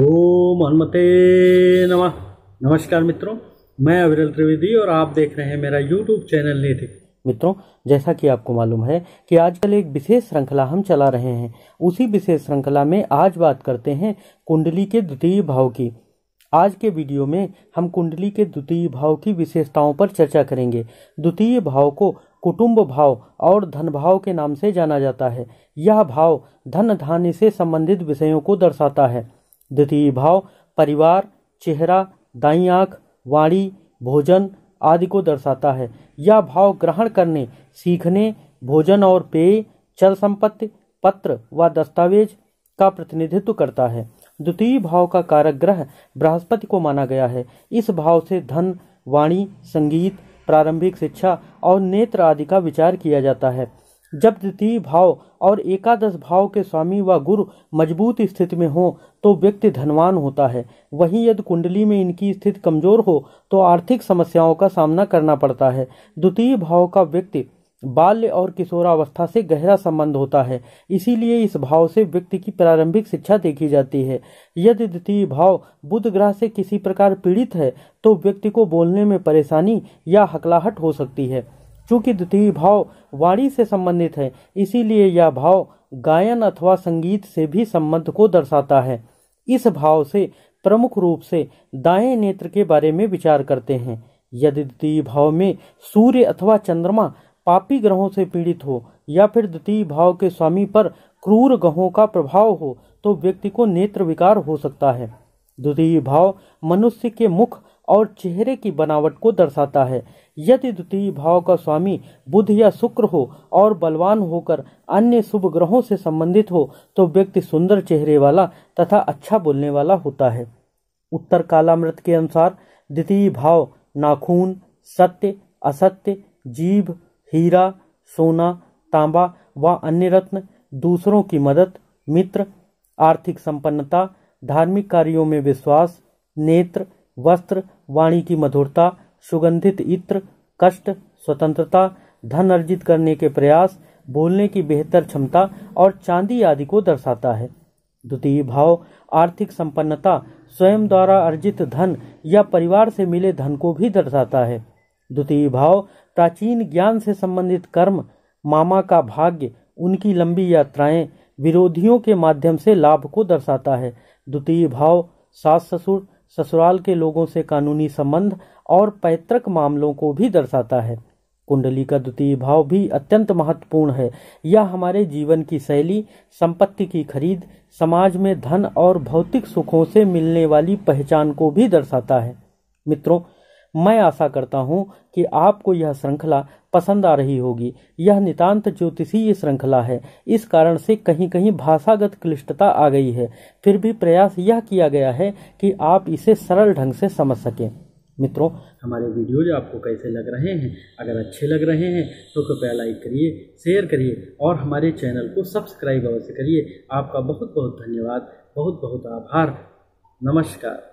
ओम हनुमते नमः नमस्कार मित्रों मैं अविरल त्रिवेदी और आप देख रहे हैं मेरा यूट्यूब चैनल नीति मित्रों जैसा कि आपको मालूम है कि आजकल एक विशेष श्रृंखला हम चला रहे हैं उसी विशेष श्रृंखला में आज बात करते हैं कुंडली के द्वितीय भाव की आज के वीडियो में हम कुंडली के द्वितीय भाव की विशेषताओं पर चर्चा करेंगे द्वितीय भाव को कुटुंब भाव और धन भाव के नाम से जाना जाता है यह भाव धन धान्य से संबंधित विषयों को दर्शाता है द्वितीय भाव परिवार चेहरा दाई आँख वाणी भोजन आदि को दर्शाता है यह भाव ग्रहण करने सीखने भोजन और पेय चल संपत्ति पत्र व दस्तावेज का प्रतिनिधित्व करता है द्वितीय भाव का कारक ग्रह बृहस्पति को माना गया है इस भाव से धन वाणी संगीत प्रारंभिक शिक्षा और नेत्र आदि का विचार किया जाता है जब द्वितीय भाव और एकादश भाव के स्वामी व गुरु मजबूत स्थिति में हो तो व्यक्ति धनवान होता है वहीं यदि कुंडली में इनकी स्थिति कमजोर हो तो आर्थिक समस्याओं का सामना करना पड़ता है द्वितीय भाव का व्यक्ति बाल्य और किशोरावस्था से गहरा संबंध होता है इसीलिए इस भाव से व्यक्ति की प्रारंभिक शिक्षा देखी जाती है यदि द्वितीय भाव बुध ग्रह से किसी प्रकार पीड़ित है तो व्यक्ति को बोलने में परेशानी या हकलाहट हो सकती है चूंकि द्वितीय भाव वाणी से संबंधित है इसीलिए यह भाव गायन अथवा संगीत से भी संबंध को दर्शाता है इस भाव से प्रमुख रूप से दाएं नेत्र के बारे में विचार करते हैं यदि द्वितीय भाव में सूर्य अथवा चंद्रमा पापी ग्रहों से पीड़ित हो या फिर द्वितीय भाव के स्वामी पर क्रूर ग्रहों का प्रभाव हो तो व्यक्ति को नेत्र विकार हो सकता है द्वितीय भाव मनुष्य के मुख और चेहरे की बनावट को दर्शाता है यदि द्वितीय भाव का स्वामी बुध या शुक्र हो और बलवान होकर अन्य शुभ ग्रहों से संबंधित हो तो व्यक्ति सुंदर चेहरे वाला तथा अच्छा बोलने वाला होता है उत्तर कालामृत के अनुसार द्वितीय भाव नाखून सत्य असत्य जीव हीरा सोना तांबा व अन्य रत्न दूसरों की मदद मित्र आर्थिक संपन्नता धार्मिक कार्यों में विश्वास नेत्र वस्त्र वाणी की मधुरता सुगंधित इत्र कष्ट स्वतंत्रता धन अर्जित करने के प्रयास बोलने की बेहतर क्षमता और चांदी आदि को दर्शाता है द्वितीय भाव आर्थिक संपन्नता स्वयं द्वारा अर्जित धन या परिवार से मिले धन को भी दर्शाता है द्वितीय भाव प्राचीन ज्ञान से संबंधित कर्म मामा का भाग्य उनकी लंबी यात्राएं विरोधियों के माध्यम से लाभ को दर्शाता है द्वितीय भाव सास ससुर ससुराल के लोगों से कानूनी संबंध और पैतृक मामलों को भी दर्शाता है कुंडली का द्वितीय भाव भी अत्यंत महत्वपूर्ण है यह हमारे जीवन की शैली संपत्ति की खरीद समाज में धन और भौतिक सुखों से मिलने वाली पहचान को भी दर्शाता है मित्रों मैं आशा करता हूँ कि आपको यह श्रृंखला पसंद आ रही होगी यह नितांत ज्योतिषीय श्रृंखला है इस कारण से कहीं कहीं भाषागत क्लिष्टता आ गई है फिर भी प्रयास यह किया गया है कि आप इसे सरल ढंग से समझ सकें मित्रों हमारे वीडियोज आपको कैसे लग रहे हैं अगर अच्छे लग रहे हैं तो कृपया लाइक करिए शेयर करिए और हमारे चैनल को सब्सक्राइब अवश्य करिए आपका बहुत बहुत धन्यवाद बहुत बहुत आभार नमस्कार